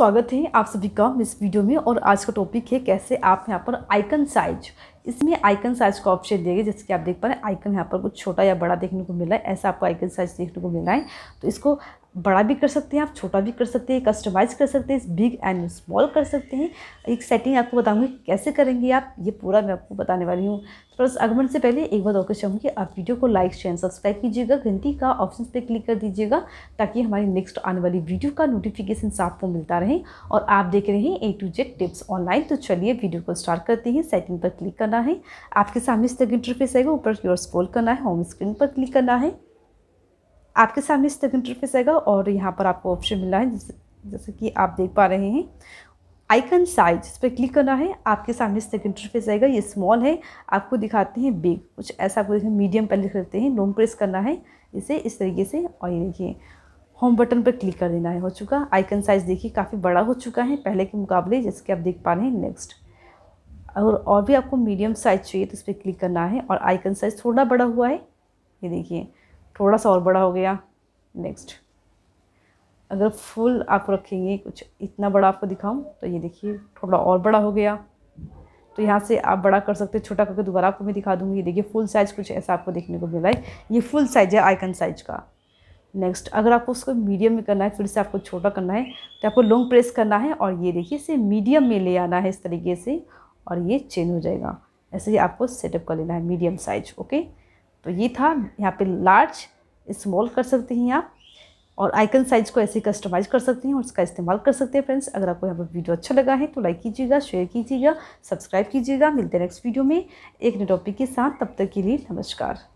स्वागत है आप सभी का इस वीडियो में और आज का टॉपिक है कैसे आप यहाँ पर आइकन साइज इसमें आइकन साइज का ऑप्शन दिया गया जैसे कि आप देख पा रहे हैं आइकन यहाँ पर कुछ छोटा या बड़ा देखने को मिला है ऐसा आपको आइकन साइज देखने को मिला है तो इसको बड़ा भी कर सकते हैं आप छोटा भी कर सकते हैं कस्टमाइज़ कर सकते हैं बिग एंड स्मॉल कर सकते हैं एक सेटिंग आपको बताऊंगी कैसे करेंगे आप ये पूरा मैं आपको बताने वाली हूँ थोड़ा तो सा आगमन से पहले एक बार और चाहूँगी आप वीडियो को लाइक शेयर सब्सक्राइब कीजिएगा घंटी का ऑप्शन पे क्लिक कर दीजिएगा ताकि हमारी नेक्स्ट आने वाली वीडियो का नोटिफिकेशन आपको मिलता रहे और आप देख रहे हैं A to Z tips online तो चलिए वीडियो को स्टार्ट करते हैं सेटिंग पर क्लिक करना करना है आपके सामने इस तक इंटरफेस आएगा ऊपर की ओर स्क्रॉल करना है होम स्क्रीन पर क्लिक करना है आपके सामने इस तक इंटरफेस आएगा और यहाँ पर आपको ऑप्शन मिला है जैसे कि आप देख पा रहे हैं आइकन साइज इस पर क्लिक करना है आपके सामने इस तक इंटरफेस आएगा ये स्मॉल है आपको दिखाते हैं बिग कुछ ऐसा आपको देखें मीडियम पहले करते हैं नोम प्रेस करना है इसे इस तरीके से और ये देखिए होम बटन पर क्लिक कर देना है हो चुका आइकन साइज़ देखिए काफ़ी बड़ा हो चुका है पहले के मुकाबले जैसे कि आप देख पा रहे हैं नेक्स्ट और और भी आपको मीडियम साइज़ चाहिए तो इस पर क्लिक करना है और आइकन साइज़ थोड़ा बड़ा हुआ है ये देखिए थोड़ा सा और बड़ा हो गया नेक्स्ट अगर फुल आप रखेंगे कुछ इतना बड़ा आपको दिखाऊं तो ये देखिए थोड़ा और बड़ा हो गया तो यहाँ से आप बड़ा कर सकते हैं छोटा करके दोबारा आपको मैं दिखा दूँगी देखिए फुल साइज़ कुछ ऐसा आपको देखने को मिला है ये फुल साइज़ है आइकन साइज़ का नेक्स्ट अगर आपको उसको मीडियम में करना है फिर से आपको छोटा करना है तो आपको लॉन्ग प्रेस करना है और ये देखिए इसे मीडियम में ले आना है इस तरीके से और ये चेंज हो जाएगा ऐसे ही आपको सेटअप कर लेना है मीडियम साइज ओके तो ये था यहाँ पे लार्ज स्मॉल कर सकते हैं आप और आइकन साइज को ऐसे कस्टमाइज कर सकते हैं और उसका इस्तेमाल कर सकते हैं फ्रेंड्स अगर आपको यहाँ पर वीडियो अच्छा लगा है तो लाइक कीजिएगा शेयर कीजिएगा सब्सक्राइब कीजिएगा मिलते हैं नेक्स्ट वीडियो में एक नए टॉपिक के साथ तब तक के लिए नमस्कार